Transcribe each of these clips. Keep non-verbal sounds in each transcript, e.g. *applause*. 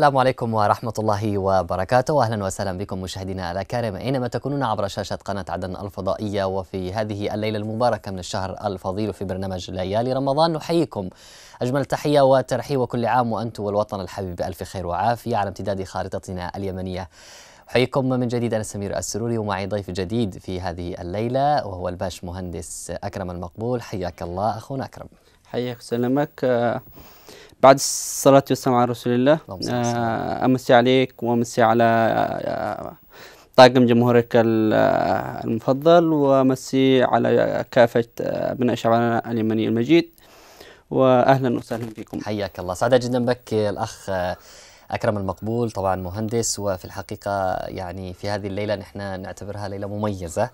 السلام عليكم ورحمة الله وبركاته أهلا وسهلا بكم مشاهدينا الأكارم أينما تكونون عبر شاشة قناة عدن الفضائية وفي هذه الليلة المباركة من الشهر الفضيل في برنامج ليالي رمضان نحييكم أجمل تحية وترحيب وكل عام وأنتم والوطن الحبيب بألف خير وعافية على امتداد خارطتنا اليمنية أحييكم من جديد أنا سمير السروري ومعي ضيف جديد في هذه الليلة وهو الباش مهندس أكرم المقبول حياك الله أخونا أكرم حياك سلامك بعد الصلاة والسلام على رسول الله آه، أمسي عليك وأمسي على آه، طاقم جمهورك آه، المفضل وأمسي على كافة أبناء شعبنا اليمني المجيد وأهلا وسهلا بكم حياك الله سعداء جدا بك الأخ أكرم المقبول طبعا مهندس وفي الحقيقة يعني في هذه الليلة نحن نعتبرها ليلة مميزة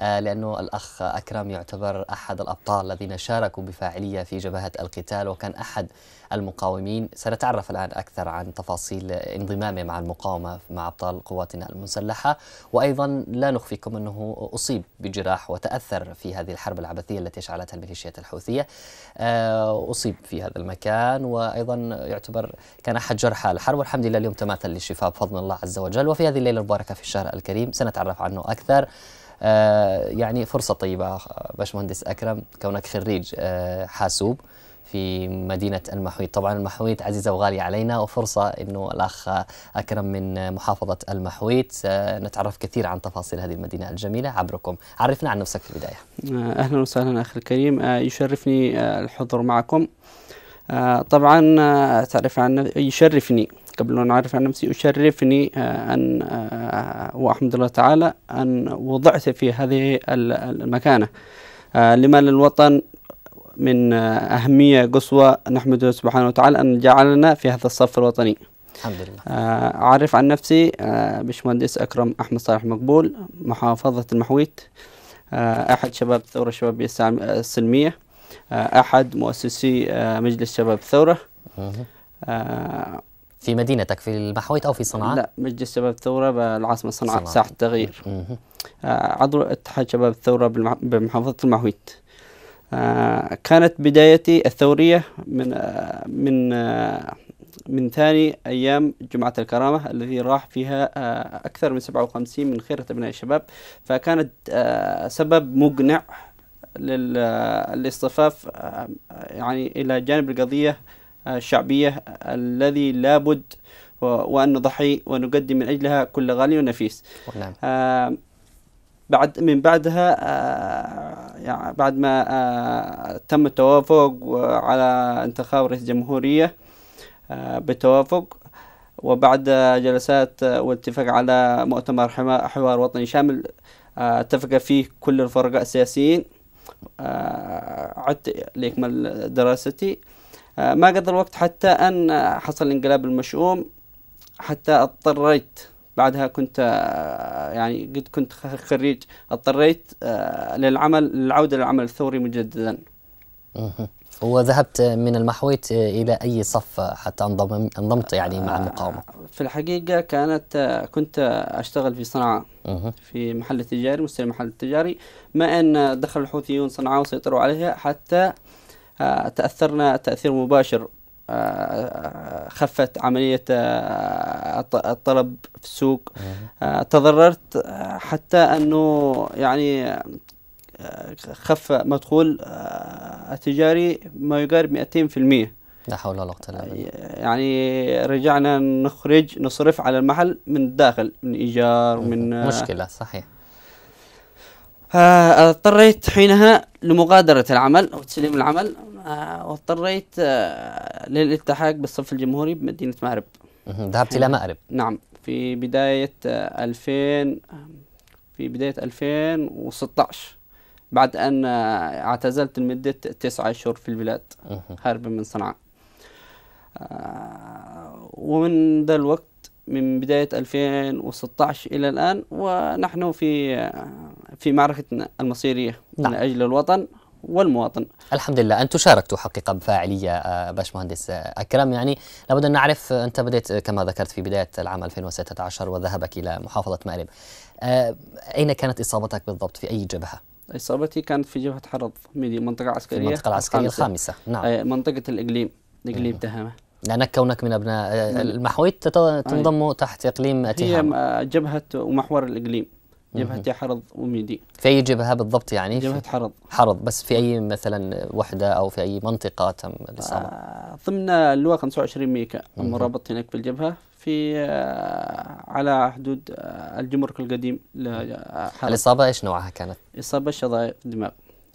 آه، لأنه الأخ أكرم يعتبر أحد الأبطال الذين شاركوا بفاعلية في جبهة القتال وكان أحد المقاومين سنتعرف الآن أكثر عن تفاصيل انضمامه مع المقاومة مع أبطال قواتنا المسلحة وأيضا لا نخفيكم أنه أصيب بجراح وتأثر في هذه الحرب العبثية التي شعلتها الميليشيات الحوثية آه، أصيب في هذا المكان وأيضا يعتبر كان أحد جرحى الحرب والحمد لله اليوم تماثل للشفاء بفضل الله عز وجل وفي هذه الليلة المباركة في الشهر الكريم سنتعرف عنه أكثر آه، يعني فرصة طيبة باشمهندس أكرم كونك خريج آه، حاسوب في مدينة المحويت طبعا المحويت عزيزة وغالية علينا وفرصة أنه الأخ أكرم من محافظة المحويت آه، نتعرف كثير عن تفاصيل هذه المدينة الجميلة عبركم عرفنا عن نفسك في البداية أهلا وسهلا أخي الكريم يشرفني الحضور معكم طبعا تعرف عن يشرفني قبل أن أعرف عن نفسي أشرفني آه، أن آه، وأحمد الله تعالى أن وضعت في هذه المكانة آه، لما للوطن من أهمية قصوى نحمده سبحانه وتعالى أن جعلنا في هذا الصف الوطني الحمد لله أعرف عن نفسي بشمهندس أكرم أحمد صالح مقبول محافظة المحويت أحد شباب الثورة الشبابية السلمية أحد مؤسسي مجلس شباب الثورة في مدينتك في البحويت او في صنعاء؟ لا مجلس شباب الثوره بالعاصمه صنعاء ساحه التغيير آه، عضو اتحاد شباب الثوره بمحافظه المحويت آه كانت بدايتي الثورية من آه من آه من ثاني أيام جمعة الكرامة الذي راح فيها آه، أكثر من 57 من خيرة أبناء الشباب فكانت آه، سبب مقنع للاصطفاف يعني إلى جانب القضية الشعبية الذي لابد وأن نضحي ونقدم من أجلها كل غالي ونفيس نعم. آه بعد من بعدها آه يعني بعد ما آه تم التوافق على انتخاب رئيس جمهورية آه بالتوافق وبعد جلسات واتفاق على مؤتمر حوار وطني شامل آه، اتفق فيه كل الفرقاء السياسيين آه، عدت لإكمال دراستي آه، ما قضى الوقت حتى أن حصل الانقلاب المشؤوم حتى اضطريت بعدها كنت آه، يعني قد كنت خريج اضطريت آه، للعمل للعودة للعمل الثوري مجددا وذهبت من المحويت إلى أي صف حتى انضم انضمت يعني مع المقاومة؟ في الحقيقة كانت كنت أشتغل في صنعاء في محل تجاري مستلم محل تجاري ما أن دخل الحوثيون صنعاء وسيطروا عليها حتى آه، تأثرنا تأثير مباشر آه، آه، خفت عملية الطلب في السوق تضررت حتى أنه يعني خف مدخول التجاري ما يقارب 200% لا حول ولا قوة إلا بالله يعني رجعنا نخرج نصرف على المحل من الداخل من إيجار ومن مشكلة صحيح اضطريت حينها لمغادرة العمل أو تسليم العمل آه، واضطريت آه، للالتحاق بالصف الجمهوري بمدينة مأرب ذهبت إلى مأرب نعم في بداية 2000 آه، في بداية 2016 بعد أن اعتزلت لمدة تسعة أشهر في البلاد هاربا من صنعاء ومن ذا الوقت من بداية 2016 إلى الآن ونحن في في معركتنا المصيرية نعم. من أجل الوطن والمواطن الحمد لله أنتم شاركتوا حقيقة بفاعلية آه، باشمهندس آه، أكرم يعني لابد أن نعرف آه، أنت بديت كما ذكرت في بداية العام 2016 وذهبك إلى محافظة مأرب أين كانت إصابتك بالضبط في أي جبهة؟ إصابتي كانت في جبهة حرض ميدي منطقة عسكرية المنطقة العسكرية الخامسة, الخامسة. نعم منطقة الإقليم إقليم تهامة لأنك كونك من أبناء المحويت تنضم تحت إقليم تهامة هي جبهة ومحور الإقليم جبهة حرض وميدي في أي جبهة بالضبط يعني؟ جبهة حرض حرض بس في أي مثلا وحدة أو في أي منطقة تم الإصابة؟ آه ضمن اللواء 25 ميكا المرابط هناك في الجبهه في آه على حدود آه الجمرك القديم آه، الإصابة إيش نوعها كانت؟ إصابة شظايا دماغ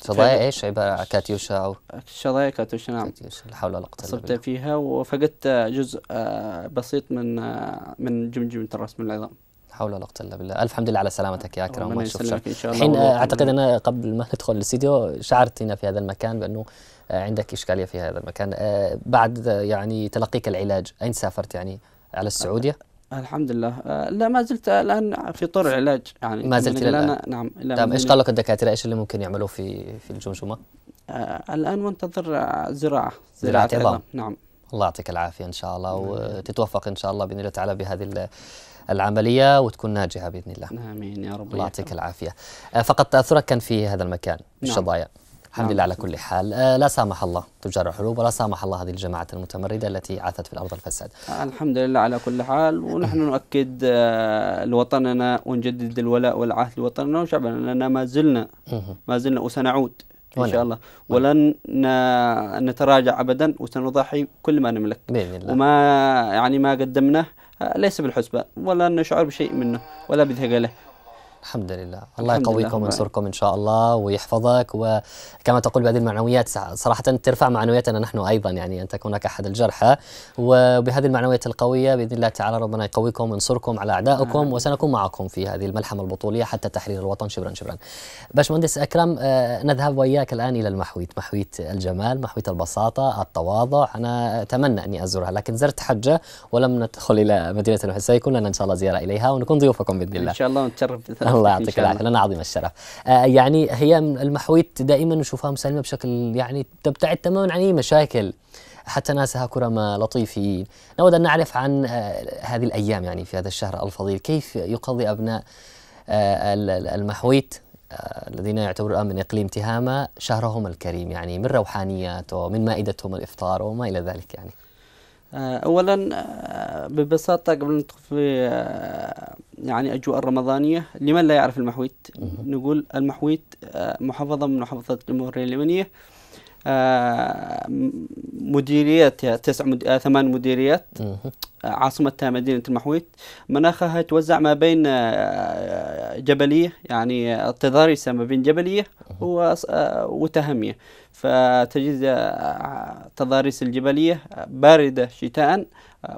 شظايا ايش عباره كاتيوشا او شظايا كاتيوشا نعم كاتيوشا لا حول ولا قوه الا بالله فيها وفقدت آه، جزء آه، بسيط من من جمجمه الراس من العظام حول ولا قوه الا بالله الف حمد لله على سلامتك يا اكرم الله يسلمك ان شاء الله الحين آه، اعتقد انا قبل ما ندخل الاستديو شعرت هنا في هذا المكان بانه آه، عندك اشكاليه في هذا المكان آه، بعد يعني تلقيك العلاج اين سافرت يعني على السعوديه الحمد لله لا ما زلت الان في طور العلاج يعني ما زلت الان نعم نعم طيب ايش قال لك الدكاتره ايش اللي ممكن يعملوه في في الجمجمه؟ الان منتظر زراعه زراعه عظام نعم الله يعطيك العافيه ان شاء الله وتتوفق ان شاء الله باذن الله تعالى بهذه العملية وتكون ناجحة بإذن الله آمين يا رب الله يعطيك العافية آه، فقد تأثرك كان في هذا المكان نعم. الشظايا الحمد نعم. لله على كل حال آه، لا سامح الله تجار الحروب ولا سامح الله هذه الجماعات المتمردة التي عاثت في الأرض الفساد آه، الحمد لله على كل حال ونحن *coughs* نؤكد لوطننا ونجدد الولاء والعهد لوطننا وشعبنا لأننا ما زلنا ما زلنا وسنعود إن شاء الله ولن نتراجع أبدا وسنضحي كل ما نملك بإذن الله وما يعني ما قدمناه ليس بالحسبة ولا نشعر بشيء منه ولا بثقله الحمد لله الله الحمد يقويكم نعم. وينصركم ان شاء الله ويحفظك وكما تقول بهذه المعنويات صراحه ترفع معنوياتنا نحن ايضا يعني ان تكونك احد الجرحى وبهذه المعنويات القويه باذن الله تعالى ربنا يقويكم وينصركم على اعدائكم آه. وسنكون معكم في هذه الملحمه البطوليه حتى تحرير الوطن شبرا شبرا باشمهندس اكرم آه نذهب واياك الان الى المحويت محويت الجمال محويت البساطه التواضع انا اتمنى اني ازورها لكن زرت حجه ولم ندخل الى مدينه الحسين كلنا ان شاء الله زياره اليها ونكون ضيوفكم باذن الله ان شاء الله *laughs* الله *laughs* يعطيك العافيه لنا عظيم الشرف آه يعني هي المحويت دائما نشوفها مسلمه بشكل يعني تبتعد تماما عن اي مشاكل حتى ناسها كرماء لطيفين نود أن نعرف عن آه، هذه الأيام يعني في هذا الشهر الفضيل كيف يقضي أبناء آه، المحويت آه، الذين يعتبرون الآن من إقليم تهامة شهرهم الكريم يعني من روحانيات ومن مائدتهم الإفطار وما إلى ذلك يعني آه، اولا آه، ببساطه قبل ندخل في آه، يعني اجواء الرمضانيه لمن لا يعرف المحويت نقول المحويت محافظه من محافظات الجمهوريه اليمنيه مديريات تسع مد... آه، ثمان مديريات عاصمتها مدينة المحويت مناخها يتوزع ما بين آه، جبلية يعني التضاريس ما بين جبلية و... آه، وتهمية فتجد تضاريس الجبلية باردة شتاء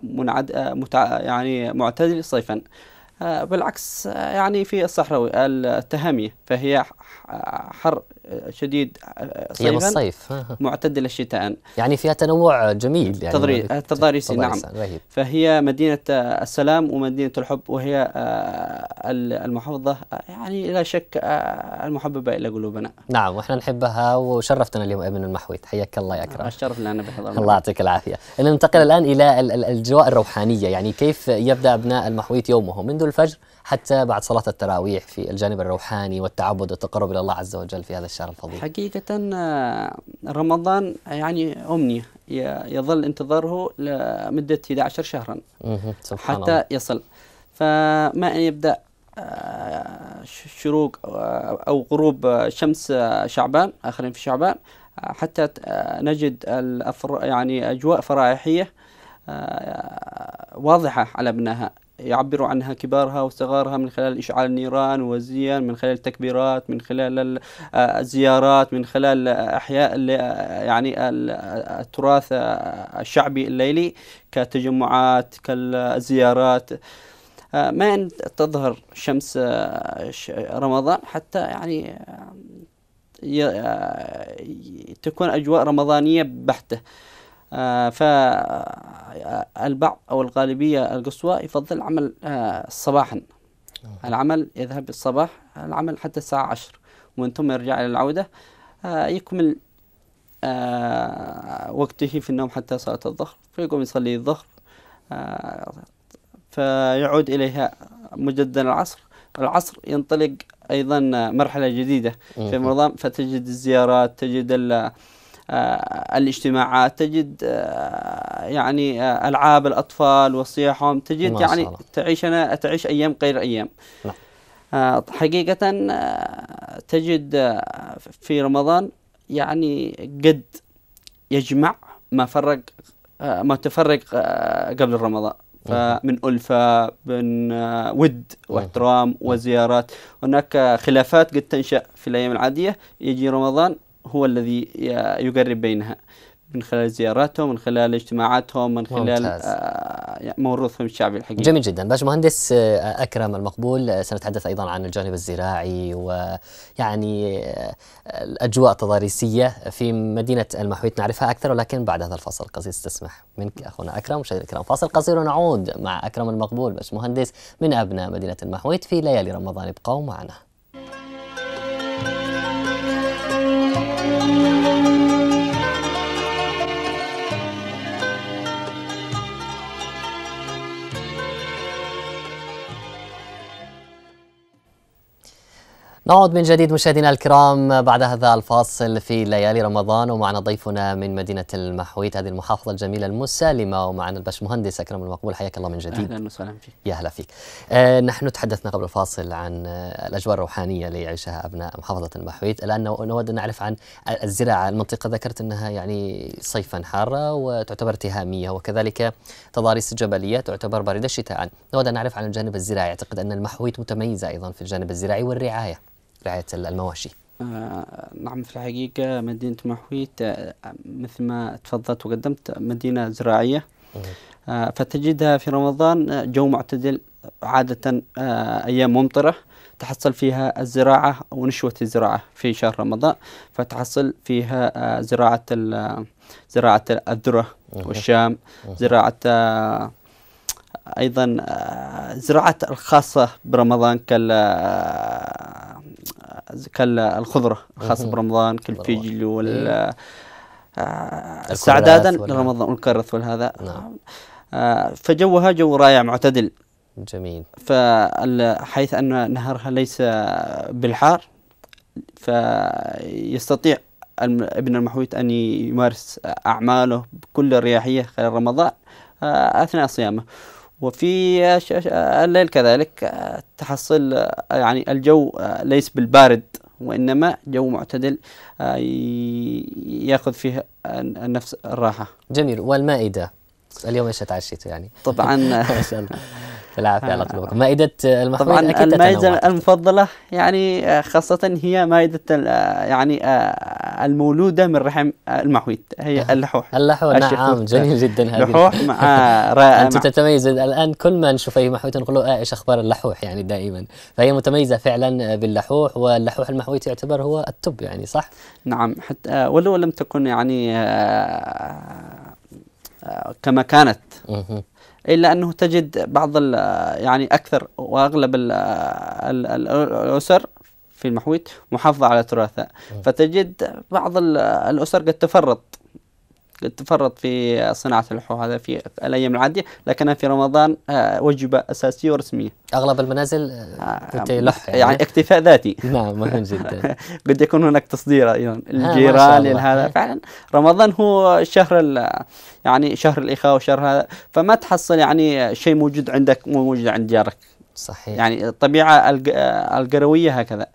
منعد... متع... يعني معتدل صيفا آه، بالعكس آه، يعني في الصحراوي التهامية فهي آه، حر شديد صيفا الصيف. معتدل معتدلة يعني فيها تنوع جميل يعني تضري تضاريسي نعم. نعم رهيب. فهي مدينة السلام ومدينة الحب وهي المحافظة يعني لا شك المحببة إلى قلوبنا نعم وإحنا نحبها وشرفتنا اليوم ابن المحويت حياك الله يا أكرم الشرف لنا بحضورك *laughs* الله يعطيك العافية ننتقل الآن إلى الأجواء الروحانية يعني كيف يبدأ أبناء المحويت يومهم منذ الفجر حتى بعد صلاة التراويح في الجانب الروحاني والتعبد والتقرب إلى الله عز وجل في هذا الشهر الفضيل حقيقة آه، رمضان يعني أمنية يظل انتظاره لمدة 11 شهرا سبحان حتى يصل فما أن يبدأ آه، شروق آه، أو غروب شمس شعبان آخرين في شعبان حتى نجد الأفر يعني أجواء فرائحية واضحة على أبنائها يعبر عنها كبارها وصغارها من خلال إشعال النيران والزيان من خلال التكبيرات من خلال آه، الزيارات من خلال أحياء يعني التراث الشعبي الليلي كتجمعات كالزيارات آه، ما أن تظهر شمس آه، رمضان حتى يعني تكون أجواء رمضانية بحتة آه، فالبعض آه، أو الغالبية القصوى يفضل العمل آه، صباحا العمل يذهب الصباح العمل حتى الساعة عشر ومن ثم يرجع إلى العودة يكمل وقته في النوم حتى صلاة الظهر فيقوم يصلي الظهر فيعود إليها مجددا العصر العصر ينطلق أيضا مرحلة جديدة في رمضان فتجد الزيارات تجد آه، الاجتماعات تجد آه، يعني آه، العاب الاطفال وصياحهم تجد يعني تعيش أنا تعيش ايام غير ايام نعم. حقيقه تجد في رمضان يعني قد يجمع ما فرق ما تفرق قبل رمضان نعم. فمن ألفة من ود نعم. واحترام نعم. وزيارات هناك خلافات قد تنشأ في الأيام العادية يجي رمضان هو الذي يقرب بينها من خلال زياراتهم من خلال اجتماعاتهم من خلال ممتاز. آه، يعني موروثهم الشعبي الحقيقي جميل جدا باش مهندس آه، أكرم المقبول آه، سنتحدث أيضا عن الجانب الزراعي ويعني الأجواء التضاريسية في مدينة المحويت نعرفها أكثر ولكن بعد هذا الفصل القصير استسمح منك أخونا أكرم مشاهدينا الكرام فاصل قصير ونعود مع أكرم المقبول باش مهندس من أبناء مدينة المحويت في ليالي رمضان ابقوا معنا نعود من جديد مشاهدينا الكرام بعد هذا الفاصل في ليالي رمضان ومعنا ضيفنا من مدينة المحويت هذه المحافظة الجميلة المسالمة ومعنا الباشمهندس أكرم المقبول حياك الله من جديد أهلا وسهلا فيك يا هلا فيك آه نحن تحدثنا قبل الفاصل عن آه، الأجواء الروحانية اللي يعيشها أبناء محافظة المحويت الآن نود أن نعرف عن الزراعة المنطقة ذكرت أنها يعني صيفا حارة وتعتبر تهامية وكذلك تضاريس جبلية تعتبر باردة شتاء نود أن نعرف عن الجانب الزراعي أعتقد أن المحويت متميزة أيضا في الجانب الزراعي والرعاية رعايه المواشي؟ آه، نعم في الحقيقة مدينة محويت آه، مثل ما تفضلت وقدمت مدينة زراعية آه، فتجدها في رمضان جو معتدل عادة أيام ممطرة تحصل فيها الزراعة ونشوة الزراعة في شهر رمضان فتحصل فيها زراعة زراعة الذرة والشام زراعة ايضا الزراعات آه، الخاصه برمضان كال آه، آه، الخضره الخاصه برمضان كالفجل وال استعدادا إيه. لرمضان والكرث والهذا نعم فجوها جو رائع معتدل جميل فحيث ان نهرها ليس بالحار فيستطيع ابن المحويت ان يمارس اعماله بكل اريحيه خلال رمضان اثناء صيامه وفي الليل كذلك آه، تحصل آه، يعني الجو آه، ليس بالبارد وإنما جو معتدل يأخذ فيه النفس الراحة جميل والمائدة اليوم ايش اتعشيتوا يعني؟ طبعا *laughs* ما شاء الله بالعافيه على قلوبك آه. مائده المحميه طبعا أكيد المائده المفضله يعني آه، خاصه هي مائده آه، يعني المولوده من رحم المحويت هي *laughs* اللحوح اللحوح نعم جميل جدا هذه اللحوح مع *laughs* رائعة انت نعم. تتميز الان كل ما نشوف اي محويت نقول له ايش اخبار اللحوح يعني دائما فهي متميزه فعلا باللحوح واللحوح المحويت يعتبر هو التب يعني صح؟ نعم حتى ولو لم تكن يعني كما كانت الا انه تجد بعض يعني اكثر واغلب الـ الـ الـ الاسر في المحويت محافظه على تراثها نعم. فتجد بعض الاسر قد تفرط تفرط في صناعة اللحوم هذا في الأيام العادية لكنها في رمضان آه، وجبة أساسية ورسمية أغلب المنازل آه، آه، تلح يعني, يعني اكتفاء ذاتي *laughs* نعم مهم جدا *laughs* قد يكون هناك تصدير أيضا للجيران لهذا إيه. فعلا رمضان هو شهر يعني شهر الإخاء وشهر هذا فما تحصل يعني شيء موجود عندك مو موجود عند جارك صحيح يعني الطبيعة القروية هكذا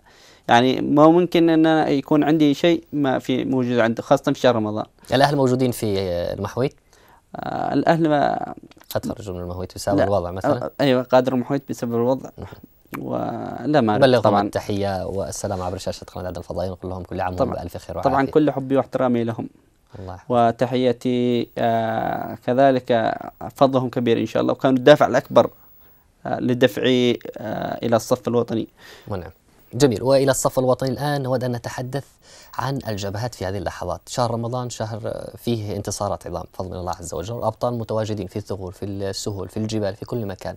يعني ما ممكن ان أنا يكون عندي شيء ما في موجود عند خاصه في شهر رمضان الاهل موجودين في المحوي آه الاهل ما قد من المحوي بسبب الوضع مثلا آه ايوه قادر المحوي بسبب الوضع نعم. ولا ما بلغهم طبعا التحيه والسلام عبر شاشه قناه عدن الفضائيه نقول لهم كل عام وانتم بالف خير وعافيه طبعا كل حبي واحترامي لهم الله وتحيتي آه كذلك فضلهم كبير ان شاء الله وكانوا الدافع الاكبر آه، لدفعي آه، الى الصف الوطني. ونعم. جميل والى الصف الوطني الان نود ان نتحدث عن الجبهات في هذه اللحظات، شهر رمضان شهر فيه انتصارات عظام بفضل الله عز وجل، الابطال متواجدين في الثغور، في السهول، في الجبال، في كل مكان.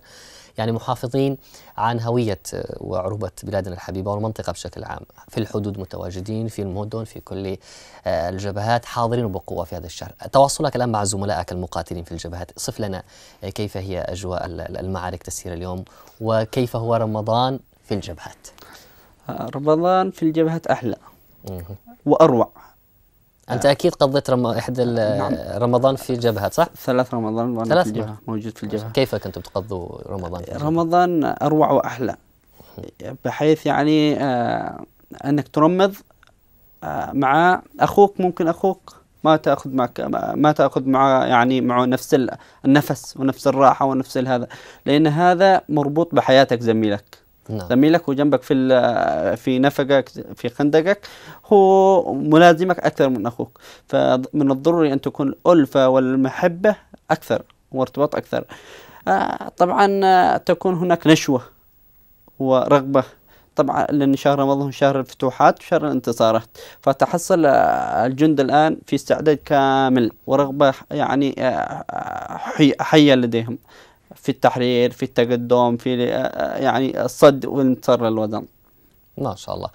يعني محافظين عن هويه وعروبه بلادنا الحبيبه والمنطقه بشكل عام، في الحدود متواجدين، في المدن، في كل آه، الجبهات حاضرين وبقوه في هذا الشهر. تواصلك الان مع زملائك المقاتلين في الجبهات، صف لنا كيف هي اجواء المعارك تسير اليوم وكيف هو رمضان في الجبهات. آه، رمضان في الجبهة أحلى وأروع أنت أكيد قضيت رم... إحدى نعم. رمضان في جبهة صح؟ ثلاث رمضان وأنا ثلاث في جبهة. موجود في الجبهة كيف كنتم تقضوا رمضان؟ رمضان أروع وأحلى بحيث يعني آه أنك ترمض آه، مع أخوك ممكن أخوك ما تاخذ معك ما تاخذ مع يعني مع نفس النفس ونفس الراحه ونفس هذا لان هذا مربوط بحياتك زميلك نعم. زميلك وجنبك في في نفقك في خندقك هو ملازمك اكثر من اخوك فمن الضروري ان تكون الالفه والمحبه اكثر وارتباط اكثر آه، طبعا آه، تكون هناك نشوه ورغبه طبعا لان شهر رمضان شهر الفتوحات وشهر الانتصارات فتحصل آه، الجند الان في استعداد كامل ورغبه يعني حيه لديهم في التحرير في التقدم في آه، آه، يعني الصد وانتصر للوطن ما شاء الله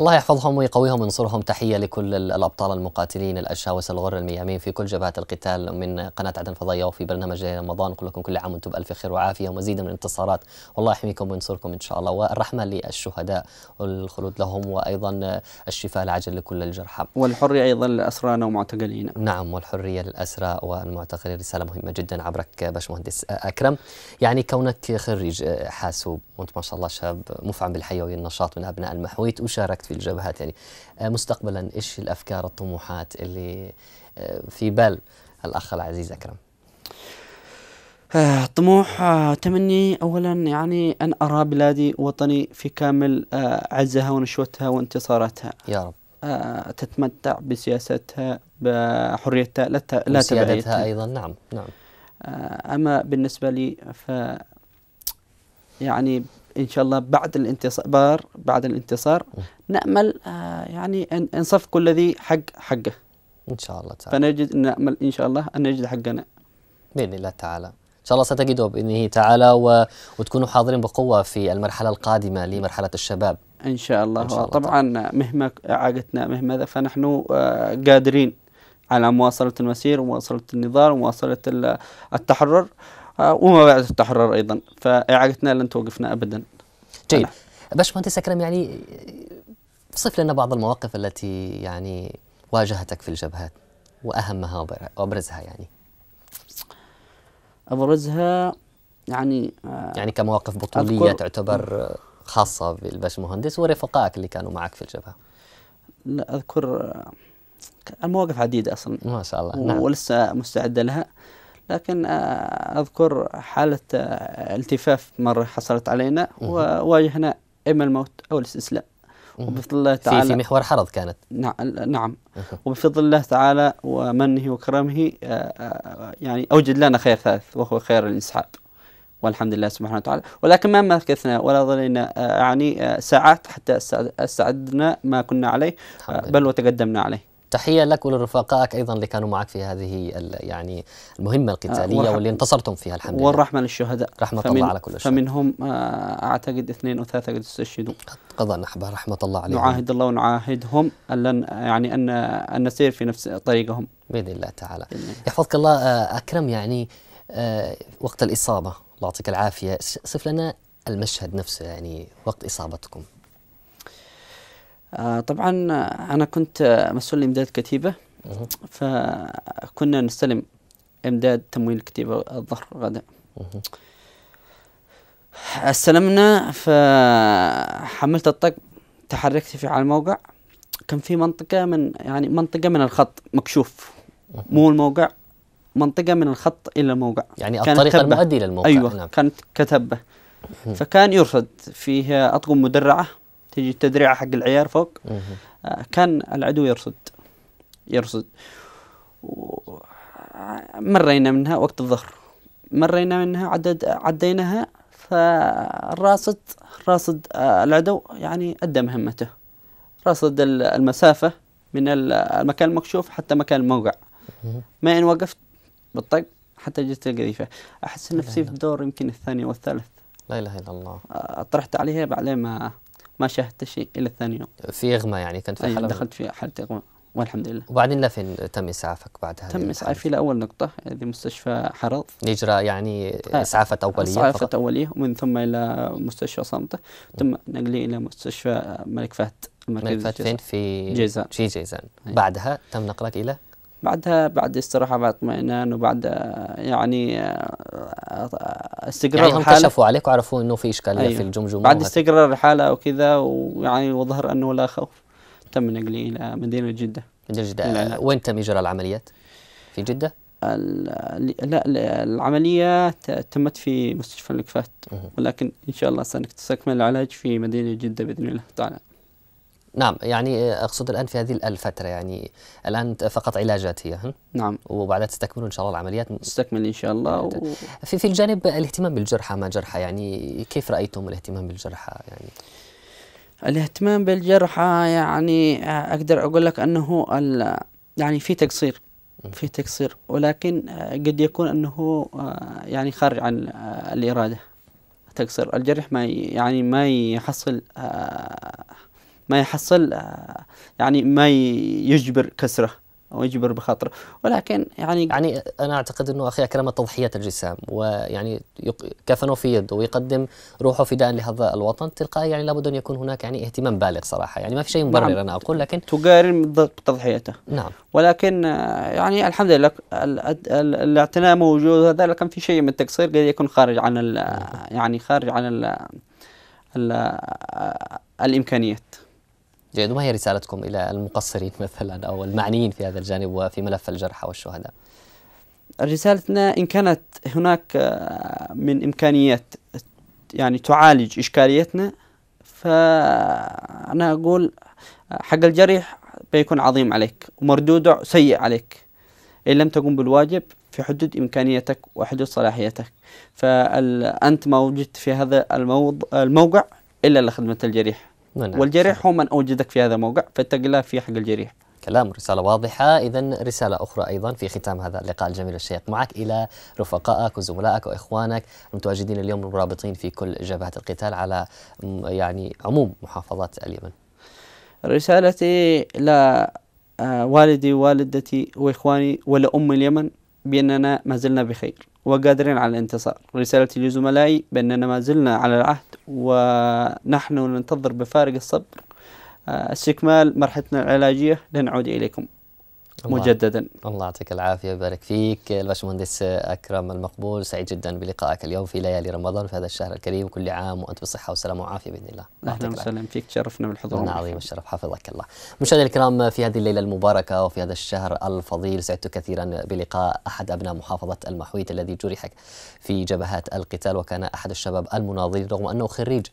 الله يحفظهم ويقويهم وينصرهم تحية لكل الأبطال المقاتلين الأشاوس الغر الميامين في كل جبهات القتال من قناة عدن الفضائيه وفي برنامج رمضان نقول لكم كل عام وأنتم بألف خير وعافية ومزيدا من الانتصارات والله يحميكم وينصركم إن شاء الله والرحمة للشهداء والخلود لهم وأيضا الشفاء العاجل لكل الجرحى والحرية أيضا لأسرانا ومعتقلين نعم والحرية للأسرى والمعتقلين رسالة مهمة جدا عبرك باشمهندس أكرم يعني كونك خريج حاسوب وأنت ما شاء الله شاب مفعم بالحيوية والنشاط من أبناء المحويت وشاركت في الجبهات يعني آه، مستقبلا ايش الافكار الطموحات اللي آه، في بال الاخ العزيز اكرم آه، طموح تمني اولا يعني ان ارى بلادي وطني في كامل عزها ونشوتها وانتصاراتها يا رب تتمتع بسياستها بحريتها لا لا سيادتها ايضا نعم نعم اما بالنسبه لي ف يعني إن شاء الله بعد الانتصار بعد الانتصار نأمل آه، يعني أن كل ذي حق حقه إن شاء الله تعالى فنجد نأمل إن شاء الله أن نجد حقنا بإذن الله تعالى إن شاء الله ستجدوا بإذنه تعالى و... وتكونوا حاضرين بقوة في المرحلة القادمة لمرحلة الشباب إن شاء الله, إن شاء الله طبعا مهما عاقتنا مهما فنحن آه، قادرين على مواصلة المسير ومواصلة النضال ومواصلة التحرر آه، وما بعد التحرر ايضا فاعادتنا لن توقفنا ابدا جيد باش مهندس اكرم يعني صف لنا بعض المواقف التي يعني واجهتك في الجبهات واهمها وابرزها يعني ابرزها يعني آه يعني كمواقف بطوليه تعتبر خاصه بالباش مهندس ورفقائك اللي كانوا معك في الجبهه لا اذكر آه، المواقف عديده اصلا ما شاء الله نعم. ولسه مستعده لها لكن آه، أذكر حالة آه، التفاف مرة حصلت علينا وواجهنا إما الموت أو الاستسلام وبفضل الله تعالى في محور حرض كانت نعم, نعم. وبفضل الله تعالى ومنه وكرمه آه، يعني أوجد لنا خير ثالث وهو خير الانسحاب والحمد لله سبحانه وتعالى ولكن ما مكثنا ولا ظلينا يعني ساعات حتى استعدنا ما كنا عليه بل وتقدمنا عليه تحية لك ولرفقائك أيضا اللي كانوا معك في هذه يعني المهمة القتالية آه، واللي انتصرتم فيها الحمد لله والرحمة للشهداء رحمة الله على كل شيء فمنهم آه، أعتقد اثنين أو ثلاثة قد استشهدوا قضى نحبه رحمة الله عليهم نعاهد الله ونعاهدهم أن يعني أن أن نسير في نفس طريقهم بإذن الله تعالى يحفظك الله آه، أكرم يعني وقت الإصابة الله يعطيك العافية صف لنا المشهد نفسه يعني وقت إصابتكم آه، طبعا انا كنت مسؤول امداد كتيبه فكنا نستلم امداد تمويل كتيبه الظهر غدا استلمنا فحملت الطق تحركت في على الموقع كان في منطقه من يعني منطقه من الخط مكشوف مو الموقع منطقه من الخط الى الموقع يعني الطريق المؤدي الى الموقع ايوه نعم. كانت كتبه فكان يرصد فيها اطقم مدرعه تجي التدريعة حق العيار فوق آه، كان العدو يرصد يرصد مرينا منها وقت الظهر مرينا منها عدد عديناها فالراصد راصد آه، العدو يعني أدى مهمته راصد المسافة من المكان المكشوف حتى مكان الموقع ما إن وقفت بالطق حتى جت القذيفة أحس نفسي في الدور يمكن الثاني والثالث لا إله إلا الله آه، طرحت عليها بعدين ما ما شاهدت شيء إلى ثاني يوم في إغماء يعني كنت في حالة دخلت في حالة إغماء والحمد لله وبعدين لفين تم إسعافك بعدها تم إسعافي لأول نقطة هذه مستشفى حرض إجراء يعني آه، إسعافة أولية إسعافة أولية ومن ثم إلى مستشفى صمتة تم نقلي إلى مستشفى ملك فهد ملك فهد فين في جيزان في جيزان بعدها تم نقلك إلى بعدها بعد استراحه بعد اطمئنان وبعد يعني استقرار يعني هم الحاله كشفوا عليك وعرفوا انه في اشكاليه أيوه. في الجمجمه بعد استقرار الحاله وكذا ويعني وظهر انه لا خوف تم نقلي الى مدينه جده مدينه جده وين تم اجراء العمليات؟ في جده؟ لا العملية تمت في مستشفى الكفات ولكن إن شاء الله سنستكمل العلاج في مدينة جدة بإذن الله تعالى نعم يعني اقصد الان في هذه الفتره يعني الان فقط علاجات هي نعم وبعدها تستكمل ان شاء الله العمليات تستكمل ان شاء الله و... في في الجانب الاهتمام بالجرحى ما جرحى يعني كيف رايتم الاهتمام بالجرحى يعني الاهتمام بالجرحى يعني اقدر اقول لك انه يعني في تقصير في تقصير ولكن قد يكون انه يعني خارج عن الاراده تقصير الجرح ما يعني ما يحصل ما يحصل آه، يعني ما يجبر كسره او يجبر بخاطره ولكن يعني يعني انا اعتقد انه اخي اكرم تضحيه الجسام ويعني كفنه في يد ويقدم روحه فداء لهذا الوطن تلقائيا يعني لابد ان يكون هناك يعني اهتمام بالغ صراحه يعني ما في شيء مبرر نعم. انا اقول لكن تقارن بالضبط تضحيته نعم ولكن آه، يعني الحمد لله الاعتناء موجود هذا لكن في شيء من التقصير قد يكون خارج عن نعم. يعني خارج عن الـ الـ آه، الامكانيات جيد وما هي رسالتكم إلى المقصرين *laughs* مثلا أو المعنيين في هذا الجانب وفي ملف الجرحى والشهداء رسالتنا إن كانت هناك آه، من إمكانيات يعني تعالج إشكاليتنا فأنا أقول آه، حق الجريح بيكون عظيم عليك ومردوده سيء عليك إن لم تقم بالواجب في حدود إمكانيتك وحدود صلاحيتك فأنت ما وجدت في هذا الموضع الموقع إلا لخدمة الجريح نعم. والجريح هو من أوجدك في هذا الموقع فاتق الله في حق الجريح كلام رسالة واضحة إذا رسالة أخرى أيضا في ختام هذا اللقاء الجميل الشيق معك إلى رفقائك وزملائك وإخوانك المتواجدين اليوم المرابطين في كل جبهات القتال على يعني عموم محافظات اليمن رسالتي لوالدي آه، ووالدتي وإخواني ولأم اليمن بأننا ما زلنا بخير وقادرين على الانتصار رسالتي لزملائي بأننا ما زلنا على العهد ونحن ننتظر بفارق الصبر آه، استكمال مرحلتنا العلاجية لنعود إليكم مجددا الله يعطيك العافيه ويبارك فيك الباشمهندس اكرم المقبول سعيد جدا بلقائك اليوم في ليالي رمضان في هذا الشهر الكريم كل عام وانت بصحه وسلامه وعافيه باذن الله اهلا وسهلا فيك تشرفنا بالحضور عظيم الشرف حفظك الله مشاهدينا الكرام في هذه الليله المباركه وفي هذا الشهر الفضيل سعدت كثيرا بلقاء احد ابناء محافظه المحويت الذي جرح في جبهات القتال وكان احد الشباب المناضلين رغم انه خريج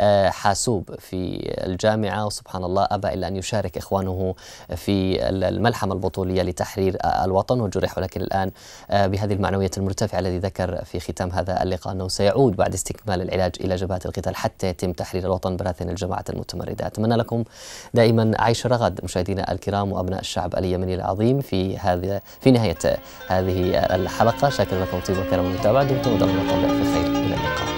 آه، حاسوب في الجامعه وسبحان الله ابى الا ان يشارك اخوانه في الملحمه البطولية لتحرير الوطن وجرح ولكن الآن آه، بهذه المعنوية المرتفعة الذي ذكر في ختام هذا اللقاء أنه سيعود بعد استكمال العلاج إلى جبهه القتال حتى يتم تحرير الوطن براثن الجماعة المتمردة أتمنى لكم دائما عيش رغد مشاهدينا الكرام وأبناء الشعب اليمني العظيم في هذا في نهاية هذه الحلقة شكرا لكم طيب وكرم المتابعة دمتم ودمتم في خير إلى اللقاء